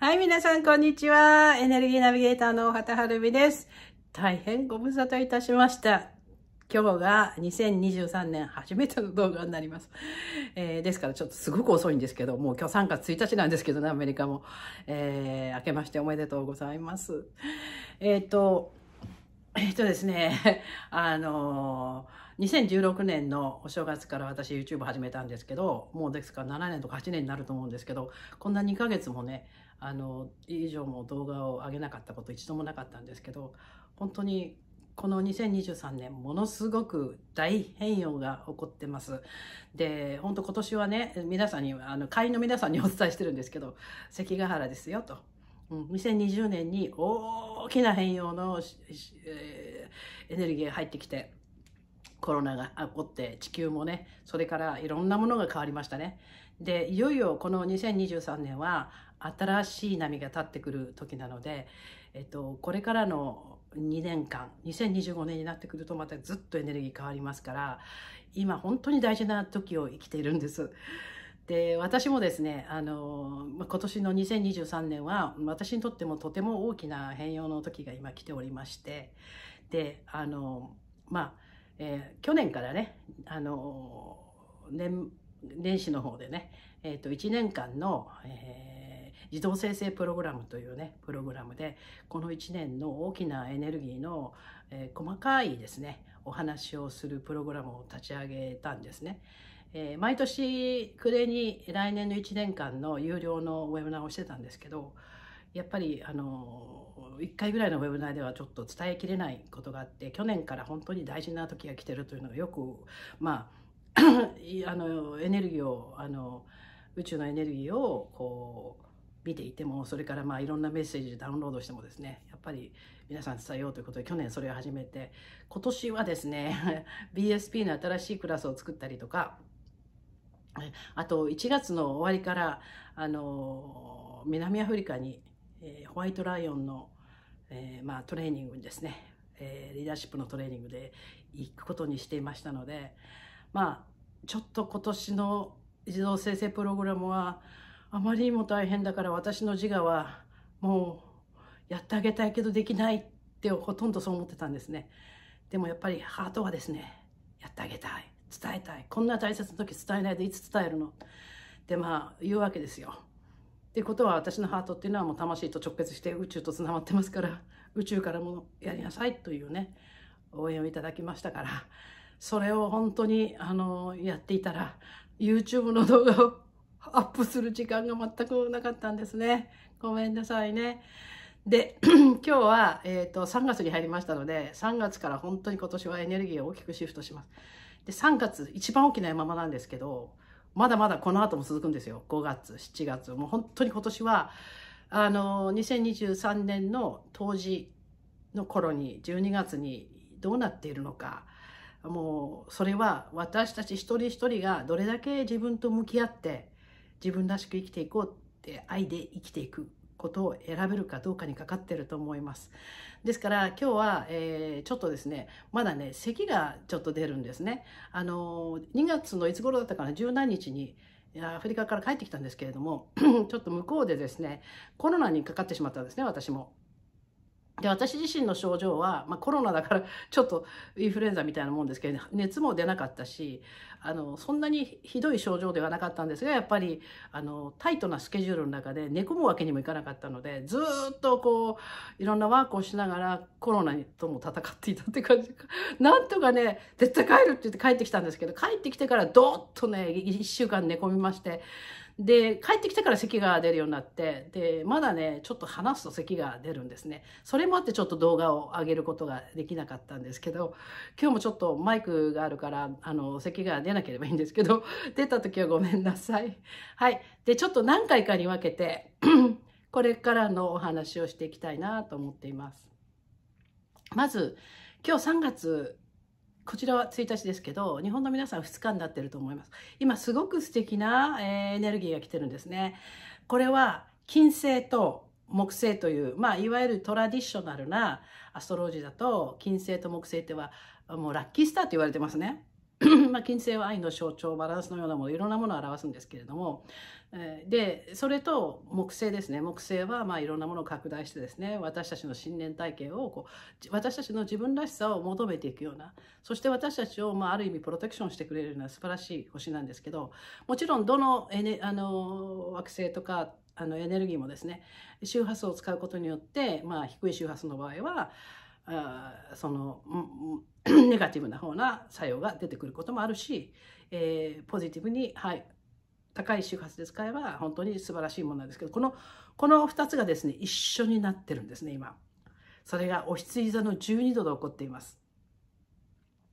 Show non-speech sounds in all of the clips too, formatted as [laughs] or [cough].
はい、皆さん、こんにちは。エネルギーナビゲーターの大畑春美です。大変ご無沙汰いたしました。今日が2023年初めての動画になります。えー、ですからちょっとすごく遅いんですけど、もう今日3月1日なんですけどね、アメリカも。えー、明けましておめでとうございます。えっ、ー、と、えっ、ー、とですね、[laughs] あの2016年のお正月から私 YouTube 始めたんですけど、もうですから7年とか8年になると思うんですけど、こんな2ヶ月もね、あの以上も動画を上げなかったこと一度もなかったんですけど本当にこの2023年ものすごく大変容が起こってます。で、本当今年はね、皆さんに、あの、会員の皆さんにお伝えしてるんですけど、関ヶ原ですよと。うん、2020年に大きな変容の、えエネルギーが入ってきて、コロナが起こって地球もねそれからいろんなものが変わりましたねでいよいよこの2023年は新しい波が立ってくる時なので、えっと、これからの2年間2025年になってくるとまたずっとエネルギー変わりますから今本当に大事な時を生きているんです。で私もですねあの今年の2023年は私にとってもとても大きな変容の時が今来ておりましてであのまあ、えー、去年からねあの年始の方でね、えーと、と1年間の、えー自動生成プログラムというねプログラムでこの1年の大きなエネルギーの、えー、細かいですねお話をするプログラムを立ち上げたんですね。えー、毎年暮れに来年の1年間の有料のウェブナーをしてたんですけどやっぱりあの1回ぐらいのウェブナーではちょっと伝えきれないことがあって去年から本当に大事な時が来てるというのがよくまあ [coughs] あのエネルギーをあの宇宙のエネルギーをこう見ていてもそれからまあいろんなメッセージダウンロードしてもですねやっぱり皆さん伝えようということで去年それを始めて今年はですね [laughs] BSP の新しいクラスを作ったりとかあと1月の終わりからあの南アフリカに、えー、ホワイトライオンの、えー、まあ、トレーニングにですね、えー、リーダーシップのトレーニングで行くことにしていましたのでまあちょっと今年の児童生成プログラムはあまりにも大変だから私の自我はもうやってあげたいけどできないってほとんどそう思ってたんですねでもやっぱりハートはですねやってあげたい伝えたいこんな大切な時伝えないでいつ伝えるのってまあ言うわけですよってことは私のハートっていうのはもう魂と直結して宇宙とつながってますから宇宙からもやりなさいというね応援をいただきましたからそれを本当にあのやっていたら YouTube の動画をアップする時間が全くなかったんですね。ごめんなさいね。で、[clears throat] 今日は、えっ、ー、と、3月に入りましたので、3月から本当に今年はエネルギーを大きくシフトします。で、3月、一番大きな山場なんですけど、まだまだこの後も続くんですよ。5月、7月。もう本当に今年は、あの、2023年の当時の頃に、12月にどうなっているのか、もう、それは私たち一人一人がどれだけ自分と向き合って、自分らしく生きていこうって愛で生きていくことを選べるかどうかにかかってると思います。ですから今日は、えー、ちょっとですね、まだね、咳がちょっと出るんですね。あのー、2月のいつ頃だったかな、十何日に、アフリカから帰ってきたんですけれども、[clears throat] ちょっと向こうでですね、コロナにかかってしまったんですね、私も。で、私自身の症状は、まあ、コロナだからちょっとインフルエンザみたいなもんですけど、熱も出なかったし、あの、そんなにひどい症状ではなかったんですが、やっぱり、あの、タイトなスケジュールの中で寝込むわけにもいかなかったので、ずっとこう、いろんなワークをしながらコロナとも戦っていたって感じ [laughs] なんとかね、絶対帰るって言って帰ってきたんですけど、帰ってきてからどッっとね、1週間寝込みまして、で、帰ってきてから咳が出るようになって、で、まだね、ちょっと話すと咳が出るんですね。それもあってちょっと動画を上げることができなかったんですけど、今日もちょっとマイクがあるから、あの、咳が出なければいいんですけど、[laughs] 出た時はごめんなさい。はい。で、ちょっと何回かに分けて [clears throat] これからのお話をしていきたいなと思っています。まず、今日3月こちらは1日ですけど、日本の皆さん2日になってると思います。今すごく素敵な、えー、エネルギーが来てるんですね。これは金星と木星という、まあ、いわゆるトラディショナルなアストロロジーだと、金星と木星っては、もうラッキースターと言われてますね。[clears throat] まあ、金星は愛の象徴バランスのようなものいろんなものを表すんですけれどもでそれと木星ですね木星はまあいろんなものを拡大してですね私たちの信念体系をこう私たちの自分らしさを求めていくようなそして私たちをまあある意味プロテクションしてくれるような素晴らしい星なんですけどもちろんどのエネあの惑星とかあのエネルギーもですね周波数を使うことによって、まあ、低い周波数の場合はその [coughs] ネガティブな方な作用が出てくることもあるし、えー、ポジティブに、はい、高い周波数で使えば本当に素晴らしいものなんですけどこのこの2つがですね一緒になってるんですね今。それがお羊座の12度で起こっています。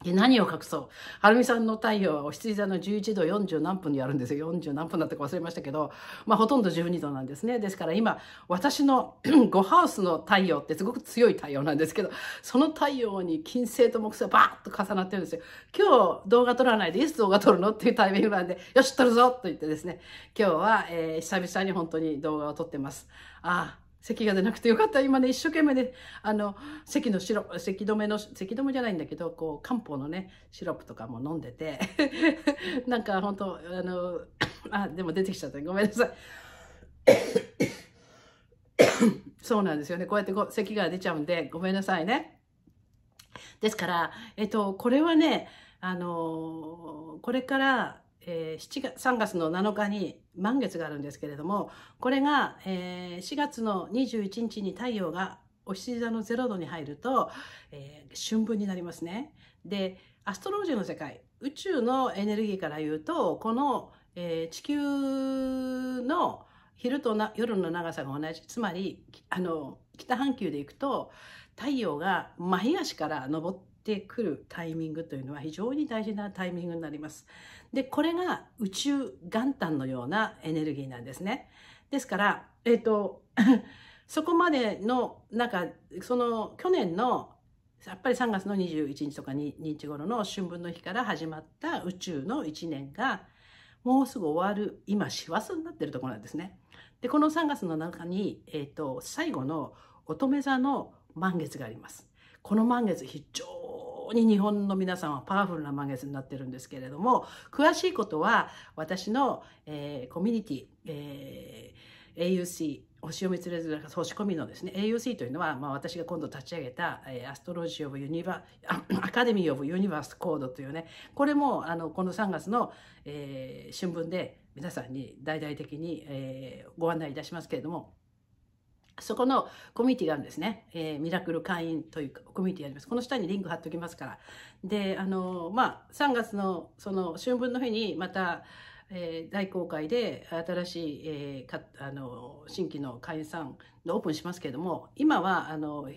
で何を隠そう。はるみさんの太陽はお羊座の11度40何分にやるんですよ。40何分だったか忘れましたけど、まあほとんど12度なんですね。ですから今、私の [clears throat] ごハウスの太陽ってすごく強い太陽なんですけど、その太陽に金星と木星がバーッと重なってるんですよ。今日動画撮らないでいつ動画撮るのっていうタイミングなんで、よし撮るぞと言ってですね、今日は、えー、久々に本当に動画を撮ってます。ああ。咳が出なくてよかった。今ね、一生懸命ね、あの、咳のシロ咳止めの、咳止めじゃないんだけど、こう、漢方のね、シロップとかも飲んでて、[laughs] なんか本当あの、あ、でも出てきちゃった。ごめんなさい。[coughs] そうなんですよね。こうやって咳が出ちゃうんで、ごめんなさいね。ですから、えっと、これはね、あのこれから、えー、7月3月の7日に満月があるんですけれどもこれが、えー、4月の21日に太陽がお羊座の0度に入ると、えー、春分になりますね。でアストロジーの世界宇宙のエネルギーから言うとこの、えー、地球の昼と夜の長さが同じつまりあの北半球でいくと太陽が真東から昇ってってくるタイミングというのは非常に大事なタイミングになります。で、これが宇宙元旦のようなエネルギーなんですね。ですから、えっ、ー、と、[laughs] そこまでの、なんか、その去年のやっぱり3月の21日とか2日頃の春分の日から始まった宇宙の1年がもうすぐ終わる今師走になってるところなんですね。でこの3月の中に、えーと、と最後の乙女座の満月があります。この満月非常常に日本の皆さんはパワフルな満月になってるんですけれども、詳しいことは私の、えー、コミュニティ、えー、AUC、星読み連れずらか星込みのですね AUC というのは、まあ、私が今度立ち上げた、えー、アストロジー・オブ・ユニバアカデミー・オブ・ユニバース・コードというねこれもあのこの3月の、えー、春分で皆さんに大々的に、えー、ご案内いたしますけれどもそこのコミュニティがあるんですね。えー、ミラクル会員というコミュニティあります。この下にリンク貼っておきますから。で、あの、まあ、3月の、その、春分の日に、また、えー、大公開で、新しい、えー、かあの、新規の会員さんのオープンしますけれども、今は、あの、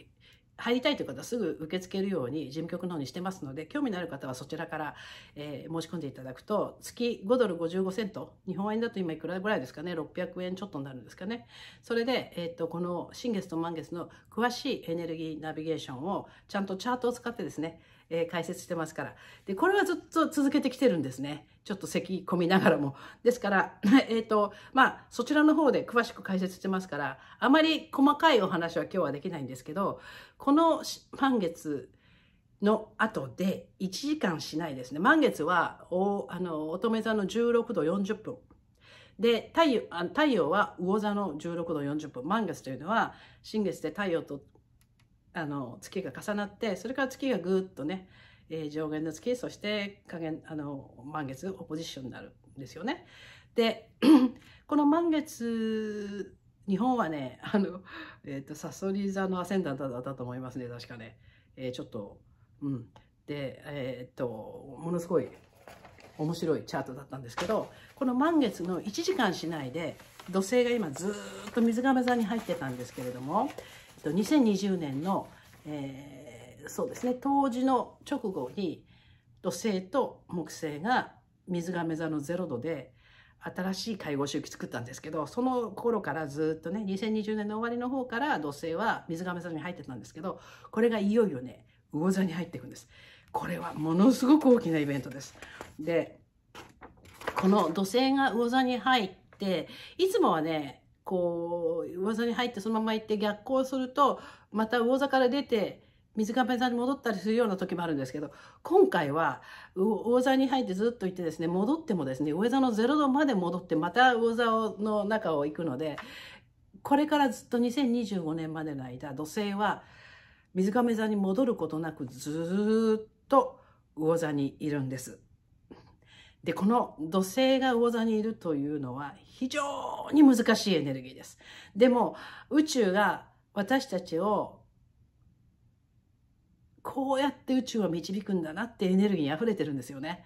入りたいという方はすぐ受け付けるように事務局の方にしてますので、興味のある方はそちらから、えー、申し込んでいただくと、月5ドル55セント、日本円だと今いくらぐらいですかね、600円ちょっとになるんですかね。それで、えっ、と、この新月と満月の詳しいエネルギーナビゲーションをちゃんとチャートを使ってですね、えー、解説してますから。で、これはずっと続けてきてるんですね。ちょっと咳込みながらも。ですから、[laughs] えっ、ー、と、まあ、そちらの方で詳しく解説してますから、あまり細かいお話は今日はできないんですけど、この満月、の後で1時間しないですね。満月は、お、あの、乙女座の16度40分。で、太陽、太陽は魚座の16度40分。満月というのは、新月で太陽とあの月が重なってそれから月がぐっとね、えー、上限の月そして下限あの満月オポジションになるんですよね。で [clears throat] この満月日本はねあの、えーと、とサソリ座のアセンダントだったと思いますね確かね、えー、ちょっとうんでえっ、ー、とものすごい面白いチャートだったんですけどこの満月の1時間しないで土星が今ずっと水亀座に入ってたんですけれども2020年の、えー、そうですね冬至の直後に土星と木星が水亀座の0度で新しい介護周期作ったんですけどその頃からずっとね2020年の終わりの方から土星は水亀座に入ってたんですけどこれがいよいよね魚座に入っていくんですこれはものすごく大きなイベントですでこの土星が魚座に入っていつもはねこう魚座に入ってそのまま行って逆行するとまた魚座から出て水亀座に戻ったりするような時もあるんですけど今回は魚座に入ってずっと行ってですね戻ってもですね上座の0度まで戻ってまた魚座の中を行くのでこれからずっと2025年までの間土星は水亀座に戻ることなくずっと魚座にいるんです。で、この土星が魚座にいるというのは非常に難しいエネルギーです。でも、宇宙が私たちをこうやって宇宙は導くんだなってエネルギーに溢れてるんですよね。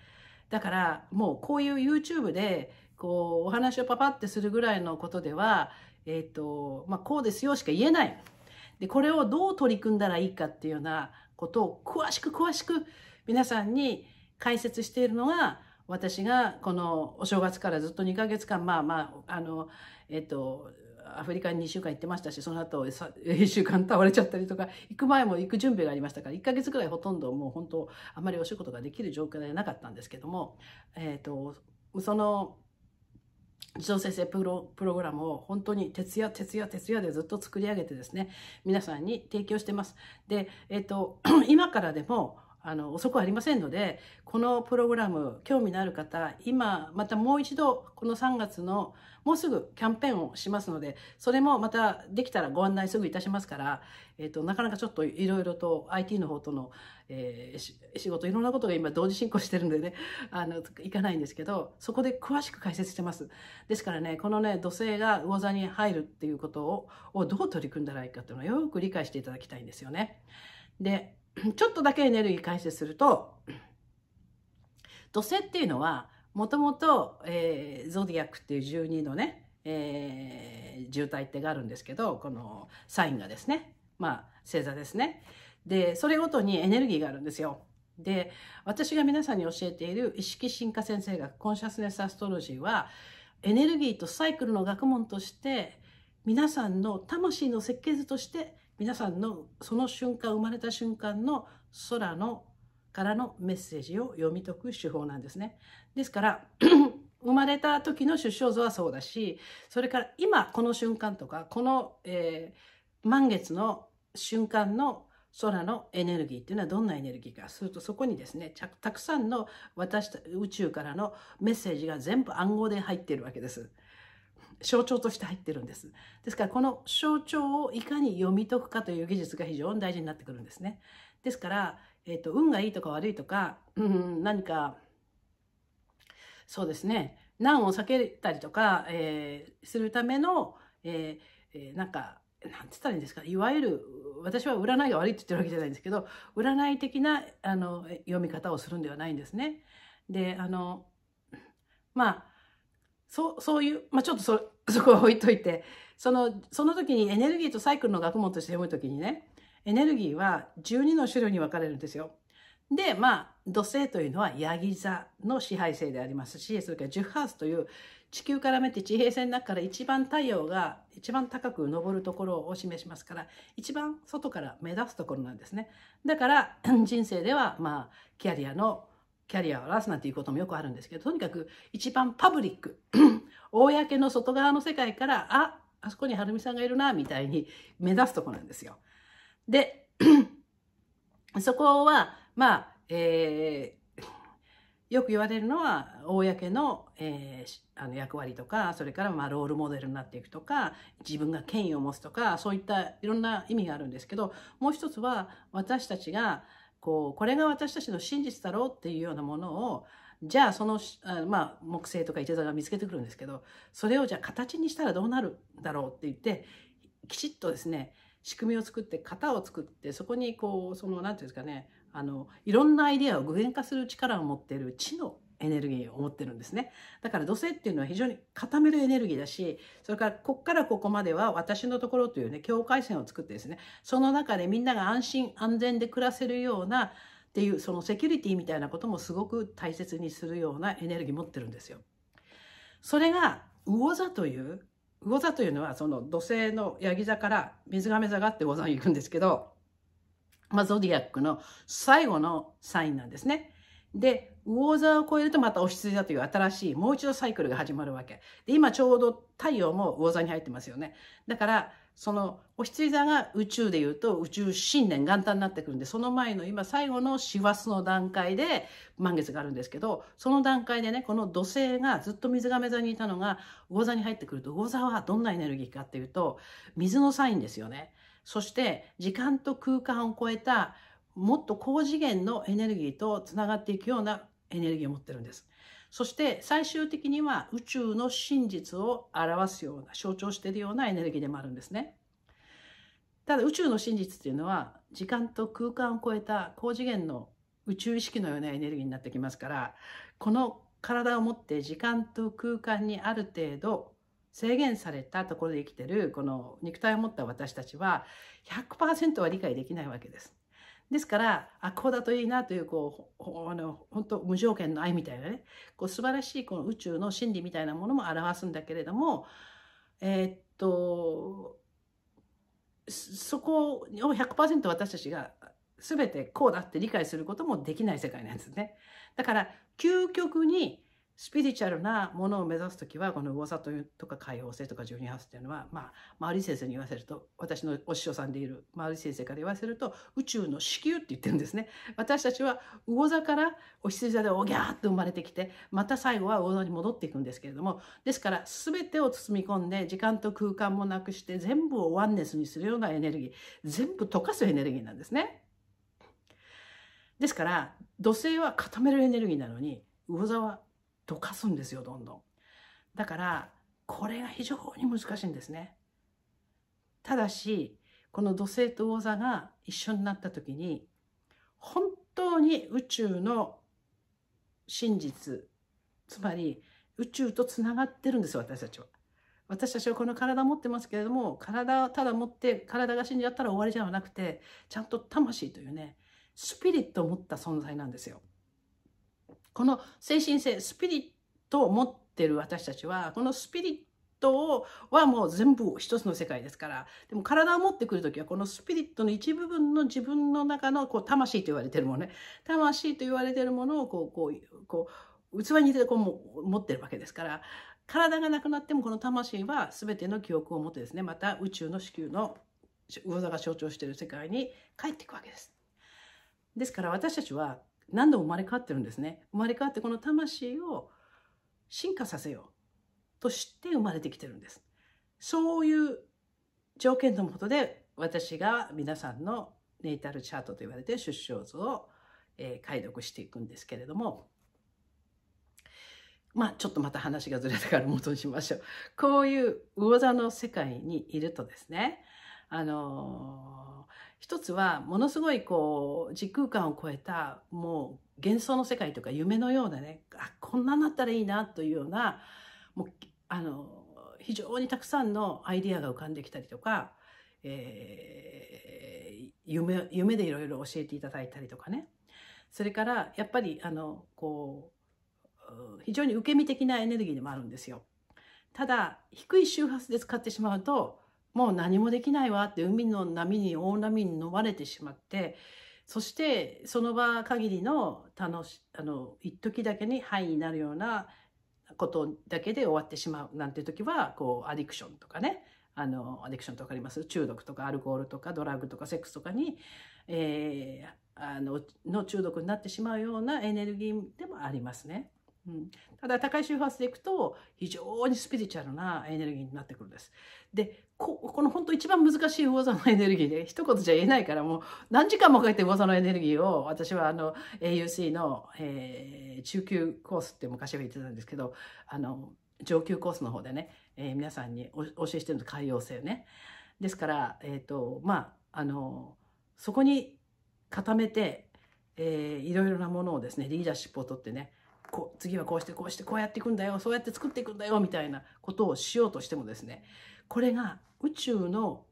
だからもうこういう YouTube でこうお話をパパってするぐらいのことでは、えっ、ー、と、まあ、こうですよしか言えない。で、これをどう取り組んだらいいかっていうようなことを詳しく詳しく皆さんに解説しているのが私がこのお正月からずっと2ヶ月間まあまああのえっとアフリカに2週間行ってましたし、その後1週間倒れちゃったりとか、[laughs] 行く前も行く準備がありましたから、1ヶ月ぐらいほとんどもう本当、あまりお仕事ができる状況ではなかったんですけども、えっ、と、その、児童先生プロプログラムを本当に徹夜徹夜徹夜でずっと作り上げてですね皆さんに提供してます。で、えっ、と [clears throat] 今からでもあの遅くありませんのでこのプログラム興味のある方今またもう一度この3月のもうすぐキャンペーンをしますのでそれもまたできたらご案内すぐいたしますから、えーと、となかなかちょっといろいろと IT の方との、えー、仕事いろんなことが今同時進行してるんでね [laughs] あのいかないんですけどそこで詳しく解説してます。ですからねこのね土星が魚座に入るっていうことををどう取り組んだらいいかっていうのをよく理解していただきたいんですよね。で [clears throat] ちょっとだけエネルギー解説すると、土星っていうのは、もともと、えー、ゾディアックっていう12のね、えー、渋滞ってがあるんですけど、このサインがですね、まあ、星座ですね。で、それごとにエネルギーがあるんですよ。で、私が皆さんに教えている意識進化先生学、コンシャスネスアストロジーは、エネルギーとサイクルの学問として、皆さんの魂の設計図として皆さんのその瞬間生まれた瞬間の空のからのメッセージを読み解く手法なんですね。ですから [clears throat] 生まれた時の出生図はそうだしそれから今この瞬間とかこの、えー、満月の瞬間の空のエネルギーっていうのはどんなエネルギーかするとそこにですねたくさんの私宇宙からのメッセージが全部暗号で入っているわけです。象徴として入ってるんです。ですからこの象徴をいかに読み解くかという技術が非常に大事になってくるんですね。ですから、えーと、運がいいとか悪いとか、うん、何かそうですね難を避けたりとか、えー、するための、えーえー、なんかなんて言ったらいいんですかいわゆる私は占いが悪いって言ってるわけじゃないんですけど占い的なあの読み方をするんではないんですね。であのまあそう、そういう、まあ、ちょっとそ、[laughs] そこは置いといて、その、その時にエネルギーとサイクルの学問として読む時にね、エネルギーは12の種類に分かれるんですよ。で、まあ、土星というのはヤギ座の支配性でありますし、それからュ0ハウスという地球から見て地平線の中から一番太陽が一番高く昇るところを示しますから、一番外から目立つところなんですね。だから、[clears throat] 人生では、まあ、キャリアのキャリアを表すなんていうこともよくあるんですけど、とにかく一番パブリック、公 [clears throat] の外側の世界から、あ、あそこにはるみさんがいるな、みたいに目指すとこなんですよ。で、[clears throat] そこは、まあ、えー、よく言われるのは、公の,、えー、あの役割とか、それからまあロールモデルになっていくとか、自分が権威を持つとか、そういったいろんな意味があるんですけど、もう一つは、私たちが、こうこれが私たちの真実だろうっていうようなものをじゃあそのあまあ木星とか一座が見つけてくるんですけどそれをじゃあ形にしたらどうなるだろうって言ってきちっとですね仕組みを作って型を作ってそこにこうその何て言うんですかねあのいろんなアイデアを具現化する力を持っている知能エネルギーを持ってるんですね。だから土星っていうのは非常に固めるエネルギーだし、それからこっからここまでは私のところというね、境界線を作ってですね、その中でみんなが安心安全で暮らせるようなっていう、そのセキュリティみたいなこともすごく大切にするようなエネルギー持ってるんですよ。それが魚座という魚座というのはその土星のヤギ座から水亀座があって魚座に行くんですけど、まあ、ゾディアックの最後のサインなんですね。で、魚座を超えるとまたお羊座という新しい、もう一度サイクルが始まるわけ。で、今ちょうど太陽も魚座に入ってますよね。だから、その、お羊座が宇宙で言うと宇宙新年元旦になってくるんで、その前の今最後の師走の段階で満月があるんですけど、その段階でね、この土星がずっと水亀座にいたのが、魚座に入ってくると、魚座はどんなエネルギーかっていうと、水のサインですよね。そして、時間と空間を超えたもっと高次元のエネルギーとつながっていくようなエネルギーを持ってるんです。そして最終的には宇宙の真実を表すような、象徴しているようなエネルギーでもあるんですね。ただ宇宙の真実っていうのは時間と空間を超えた高次元の宇宙意識のようなエネルギーになってきますから、この体を持って時間と空間にある程度制限されたところで生きてるこの肉体を持った私たちは100%は理解できないわけです。ですから、あ、こうだといいなという、こう、あの、本当無条件の愛みたいなね、こう素晴らしいこの宇宙の真理みたいなものも表すんだけれども、えー、っと、そこを100%私たちが全てこうだって理解することもできない世界なんですね。だから、究極にスピリチュアルなものを目指す時はこの噂というとか解放性とか十二発というのはまあ周り先生に言わせると私のお師匠さんでいる周り先生から言わせると宇宙の子宮って言ってるんですね [laughs] 私たちは魚座からお羊座でおぎゃーって生まれてきてまた最後は魚座に戻っていくんですけれどもですから全てを包み込んで時間と空間もなくして全部をワンネスにするようなエネルギー全部溶かすエネルギーなんですねですから土星は固めるエネルギーなのに魚座は溶かすんですよ、どんどん。だから、これが非常に難しいんですね。ただし、この土星と魚座が一緒になった時に、本当に宇宙の真実、つまり宇宙とつながってるんですよ、私たちは。私たちはこの体持ってますけれども、体をただ持って体が死んじゃったら終わりじゃなくて、ちゃんと魂というね、スピリットを持った存在なんですよ。この精神性、スピリットを持ってる私たちは、このスピリットをはもう全部一つの世界ですから、でも体を持ってくる時は、このスピリットの一部分の自分の中のこう魂と言われてるものね、魂と言われてるものをこう、こう、こう、器にこう持ってるわけですから、体がなくなってもこの魂は全ての記憶を持ってですねまた宇宙の子宮の魚座が象徴している世界に帰っていくわけです。ですから私たちは何度も生まれ変わってるんですね。生まれ変わってこの魂を進化させようとして生まれてきてるんです。そういう条件のもとで私が皆さんのネイタルチャートと言われて出生図を、えー、解読していくんですけれどもまあちょっとまた話がずれたから元にしましょう。こういう魚座の世界にいるとですねあのー一つはものすごいこう時空間を超えたもう幻想の世界とか夢のようなねあこんなになったらいいなというようなもうあの非常にたくさんのアイディアが浮かんできたりとか、えー、夢夢でいろいろ教えていただいたりとかねそれからやっぱりあのこう非常に受け身的なエネルギーでもあるんですよ。ただ低い周波数で使ってしまうともう何もできないわって海の波に大波に飲まれてしまってそしてその場限りの楽しあの一時だけに範囲になるようなことだけで終わってしまうなんていう時はこうアディクションとかねあのアディクションとかあります中毒とかアルコールとかドラッグとかセックスとかに、えー、あのの中毒になってしまうようなエネルギーでもありますね。うん、ただ高い周波数でいくと非常にスピリチュアルなエネルギーになってくるんです。でここの本当一番難しい魚座のエネルギーで一言じゃ言えないからもう何時間もかけて魚座のエネルギーを私はあの AUC の、えー、中級コースって昔は言ってたんですけどあの上級コースの方でね、えー、皆さんにお教えしてるの海洋性ね。ですから、えーとまあ、あのそこに固めて、えー、いろいろなものをですねリーダーシップを取ってねこ次はこうしてこうしてこうやっていくんだよそうやって作っていくんだよみたいなことをしようとしてもですねこれが宇宙の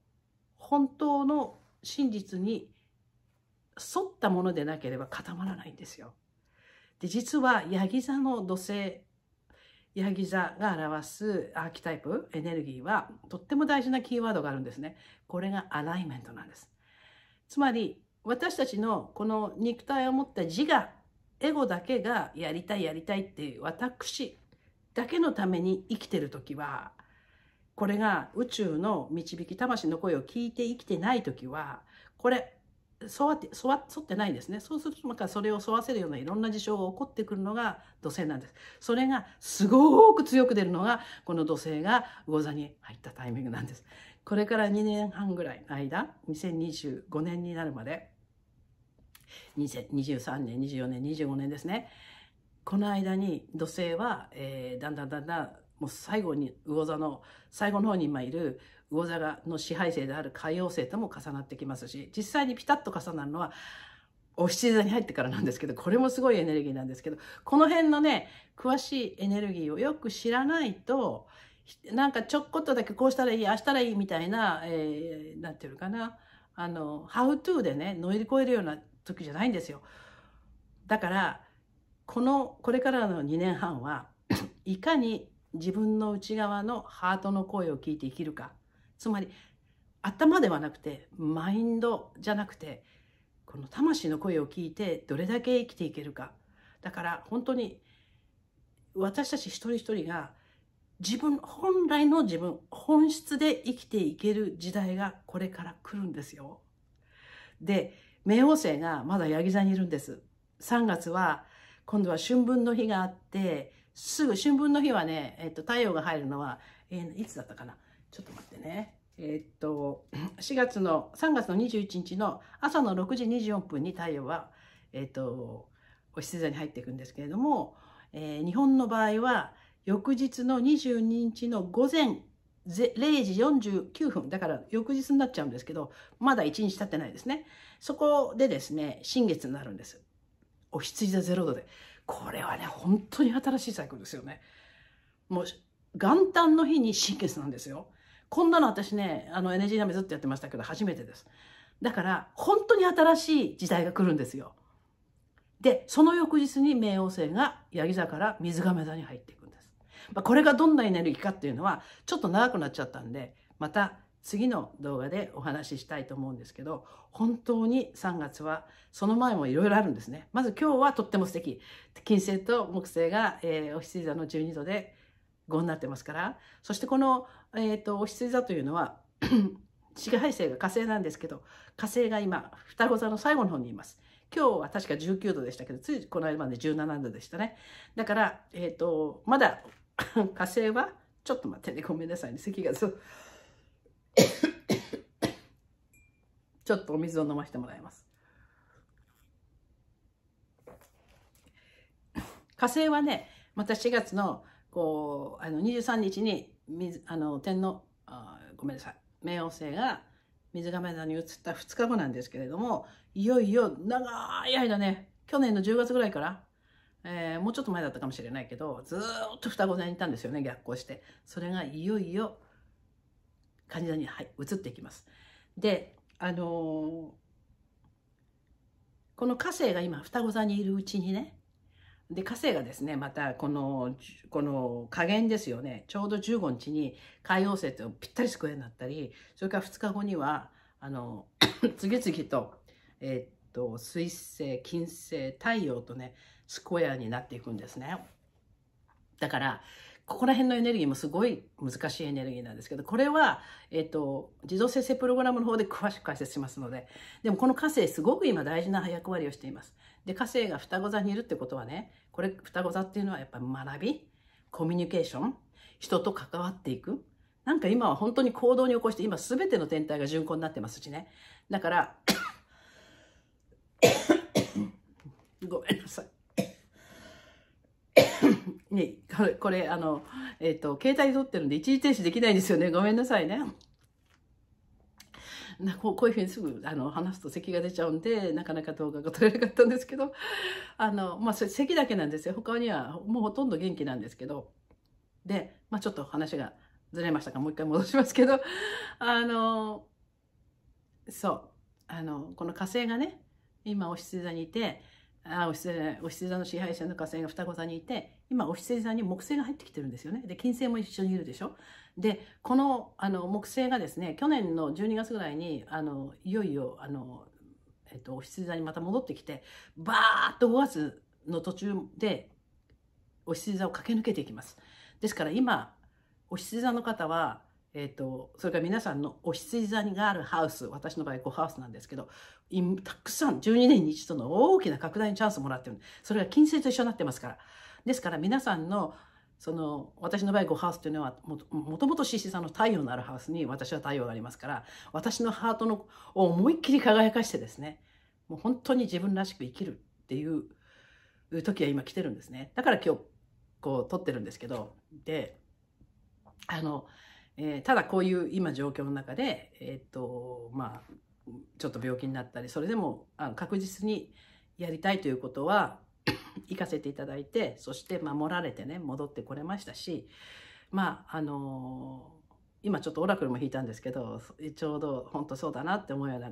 本当の真実に沿ったものでなければ固まらないんですよ。で実はヤギ座の土星ヤギ座が表すアーキタイプエネルギーはとっても大事なキーワードがあるんですね。これがアライメントなんです。つまり私たちのこの肉体を持った自我エゴだけがやりたいやりたいっていう私だけのために生きてる時はこれが宇宙の導き魂の声を聞いて生きてない時はこれ沿って沿ってないんですねそうするとなんかそれを沿わせるようないろんな事象が起こってくるのが土星なんですそれがすごく強く出るのがこの土星が魚座に入ったタイミングなんですこれから2年半ぐらいの間2025年になるまで2023年24年25年ですねこの間に土星は、えー、だんだんだんだんもう最後に魚座の、最後の方に今いる魚座がの支配性である海王星とも重なってきますし、実際にピタッと重なるのは、お七座に入ってからなんですけど、これもすごいエネルギーなんですけど、この辺のね、詳しいエネルギーをよく知らないと、なんかちょこっとだけこうしたらいい、あしたらいいみたいな、えー、なんていうのかな、あの、ハウトゥーでね、乗り越えるような時じゃないんですよ。だから、この、これからの2年半は、[clears throat] いかに自分の内側のハートの声を聞いて生きるかつまり頭ではなくてマインドじゃなくてこの魂の声を聞いてどれだけ生きていけるかだから本当に私たち一人一人が自分本来の自分本質で生きていける時代がこれから来るんですよ。で冥王星がまだヤギ座にいるんです。3月は今度は春分の日があってすぐ春分の日はね、えっと、太陽が入るのは、えー、いつだったかなちょっと待ってね。えー、っと、4 [coughs] 月の、3月の21日の朝の6時24分に太陽は、えー、っと、お羊座に入っていくんですけれども、えー、日本の場合は、翌日の22日の午前0時49分、だから翌日になっちゃうんですけど、まだ1日経ってないですね。そこでですね、新月になるんです。お羊座0度で。これはね、本当に新しいサイクルですよね。もう、元旦の日に新月なんですよ。こんなの私ね、あの NG ダメずっとやってましたけど、初めてです。だから、本当に新しい時代が来るんですよ。で、その翌日に冥王星がヤギ座から水亀座に入っていくんです。まあ、これがどんなエネルギーかっていうのは、ちょっと長くなっちゃったんで、また次の動画でお話ししたいと思うんですけど、本当に3月は、その前もいろいろあるんですね。まず今日はとっても素敵。金星と木星が、えー、お羊座の12度で5になってますから、そしてこの、えっ、ー、と、お羊座というのは紫外線が火星なんですけど、火星が今、双子座の最後の方にいます。今日は確か19度でしたけど、ついこの間まで17度でしたね。だから、えっ、ー、と、まだ [laughs] 火星は、ちょっと待ってね、ごめんなさいね、咳がずっと。ちょっとお水を飲ませてもらいます。火星はね、また4月の、こう、あの、23日に、水、あの、天皇、あごめんなさい、冥王星が水亀座に移った2日後なんですけれども、いよいよ長い間ね、去年の10月ぐらいから、えー、もうちょっと前だったかもしれないけど、ずっと双子座にいたんですよね、逆行して。それがいよいよ、蟹座に、はい、移っていきます。で、あのこの火星が今双子座にいるうちにねで火星がですねまたこのこの加減ですよねちょうど15日に海王星とぴったりスクエアになったりそれから2日後にはあの [coughs] 次々と,、えー、っと水星金星太陽とねスクエアになっていくんですね。だからここら辺のエネルギーもすごい難しいエネルギーなんですけど、これは、えっと、自動生成プログラムの方で詳しく解説しますので、でもこの火星すごく今大事な役割をしています。で、火星が双子座にいるってことはね、これ双子座っていうのはやっぱり学び、コミュニケーション、人と関わっていく。なんか今は本当に行動に起こして、今全ての天体が巡行になってますしね。だから [coughs] ごめんなさい。ね、これ、これあの、えっ、ー、と、携帯撮ってるんで一時停止できないんですよね。ごめんなさいね。なこうこういうふうにすぐあの話すと咳が出ちゃうんでなかなか動画が撮れなかったんですけどあの、まあ、咳だけなんですよ他にはもうほとんど元気なんですけどで、まあ、ちょっと話がずれましたかもう一回戻しますけどあのそうあのこの火星がね今お羊座にいてあお羊お羊座の支配者の火星が双子座にいて今お羊座に木星が入ってきてるんですよねで金星も一緒にいるでしょでこのあの木星がですね去年の12月ぐらいにあのいよいよあの、えっと、お羊座にまた戻ってきてバーッと5月の途中でお羊座を駆け抜けていきますですから今お羊座の方はえっと、それから皆さんのお羊座があるハウス私の場合5ハウスなんですけどたくさん12年に一度の大きな拡大のチャンスをもらってるそれが金星と一緒になってますからですから皆さんのその私の場合5ハウスというのはもともと獅子さんの太陽のあるハウスに私は太陽がありますから私のハートのを思いっきり輝かしてですねもう本当に自分らしく生きるっていう時は今来てるんですねだから今日こう撮ってるんですけどであの、えー、ただこういう今状況の中でえー、っとまあちょっと病気になったりそれでもあの確実にやりたいということは行かせていただいて、そして守られてね、戻ってこれましたし、まあ、あのー今ちょっとオラクルも引いたんですけど、ちょうど本当そうだなって思うような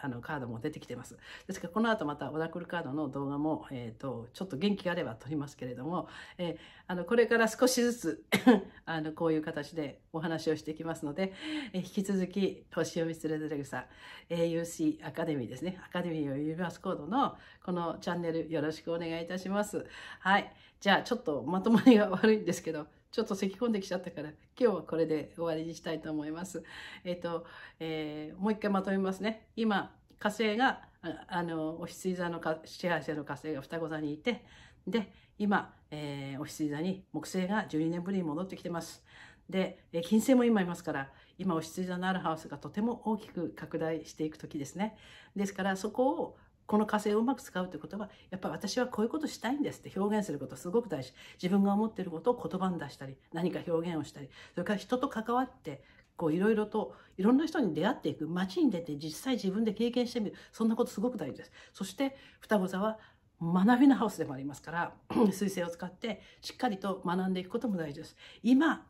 あのカードも出てきてます。ですからこの後またオラクルカードの動画も、えっ、ー、と、ちょっと元気があれば撮りますけれども、えー、あの、これから少しずつ [coughs] あの、こういう形でお話をしていきますので、えー、引き続き、星読みすれずれ草 AUC アカデミーですね。アカデミーを指すコードのこのチャンネルよろしくお願いいたします。はい。じゃあちょっとまとまりが悪いんですけど、ちょっと咳き込んできちゃったから、今日はこれで終わりにしたいと思います。えっ、ー、と、えー、もう一回まとめますね。今、火星が、ああの、お羊座のか支配者の火星が双子座にいて、で、今、えー、お羊座に木星が12年ぶりに戻ってきてます。で、えー、金星も今いますから、今お羊座のあるハウスがとても大きく拡大していく時ですね。ですから、そこをこの火星をうまく使うということは、やっぱり私はこういうことしたいんですって表現することすごく大事。自分が思っていることを言葉に出したり、何か表現をしたり、それから人と関わって、こういろいろといろんな人に出会っていく、街に出て実際自分で経験してみる、そんなことすごく大事です。そして、双子座は学びのハウスでもありますから、彗 [clears throat] 星を使ってしっかりと学んでいくことも大事です。今、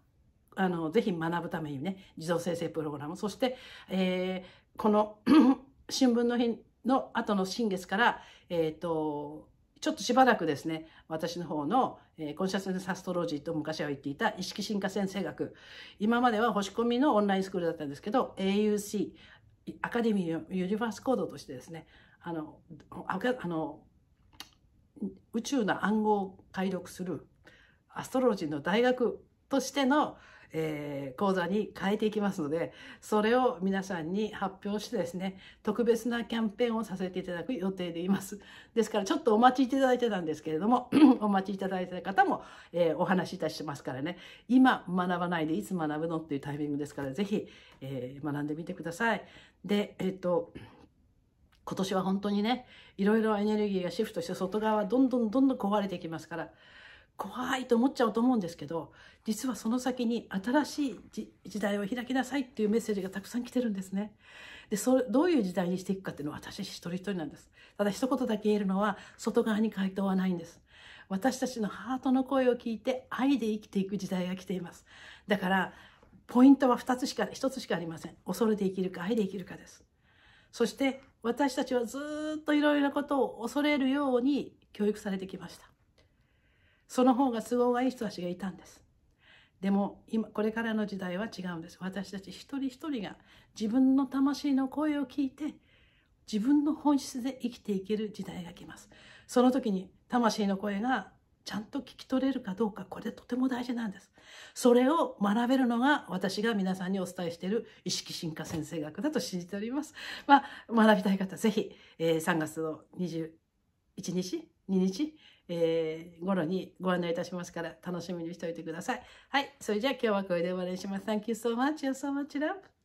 あの、ぜひ学ぶためにね、自動生成プログラム、そして、えー、この [clears throat] 新聞の日の後の新月から、えっ、ー、と、ちょっとしばらくですね、私の方の、えー、コンシャスネスアストロジーと昔は言っていた意識進化先生学。今までは星込みのオンラインスクールだったんですけど、AUC、アカデミーユニバースコードとしてですね、あの、あの宇宙の暗号を解読するアストロジーの大学としてのえー、講座に変えていきますので、それを皆さんに発表してですね、特別なキャンペーンをさせていただく予定でいます。ですからちょっとお待ちいただいてたんですけれども、[clears throat] お待ちいただいた方も、えー、お話しいたしますからね、今学ばないでいつ学ぶのっていうタイミングですから、是非えー、学んでみてください。で、えっ、と、今年は本当にねいろいろエネルギーがシフトして外側はどんどんどんどん壊れていきますから怖いと思っちゃうと思うんですけど実はその先に新しい時代を開きなさいっていうメッセージがたくさん来てるんですね。でそれどういう時代にしていくかっていうのは私一人一人なんです。ただ一言だけ言えるのは外側に回答はないんです。私たちのハートの声を聞いて愛で生きていく時代が来ています。だからポイントは2つしか1つしかありません。恐れで生きるか愛で生きるかです。そして私たちはずっといろいろなことを恐れるように教育されてきました。その方が都合がいい人たちがいたんですでも今これからの時代は違うんです私たち一人一人が自分の魂の声を聞いて自分の本質で生きていける時代が来ますその時に魂の声がちゃんと聞き取れるかどうかこれとても大事なんですそれを学べるのが私が皆さんにお伝えしている意識進化先生学だと信じておりますまあ学びたい方ぜひ、えー、3月の21日2日えー、頃にご案内いたしますから楽しみにしておいてください。はい。それじゃあ今日はこれで終わりにします。Thank you so much. You're so much love.